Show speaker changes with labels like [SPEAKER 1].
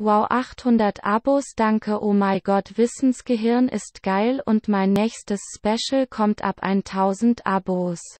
[SPEAKER 1] Wow 800 Abos danke oh mein Gott Wissensgehirn ist geil und mein nächstes Special kommt ab 1000 Abos.